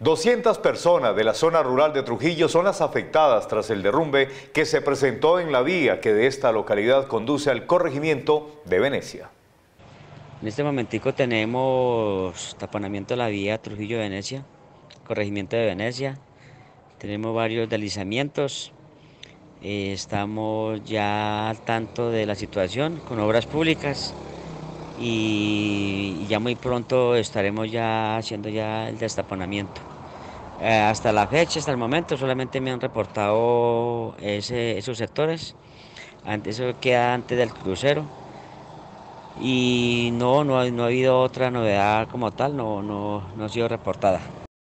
200 personas de la zona rural de Trujillo son las afectadas tras el derrumbe que se presentó en la vía que de esta localidad conduce al corregimiento de Venecia. En este momentico tenemos taponamiento de la vía Trujillo-Venecia, corregimiento de Venecia. Tenemos varios deslizamientos. Eh, estamos ya al tanto de la situación con obras públicas y ya muy pronto estaremos ya haciendo ya el destaponamiento. Eh, hasta la fecha, hasta el momento, solamente me han reportado esos sectores. Eso queda antes del crucero. Y no, no, no ha habido otra novedad como tal, no, no, no ha sido reportada.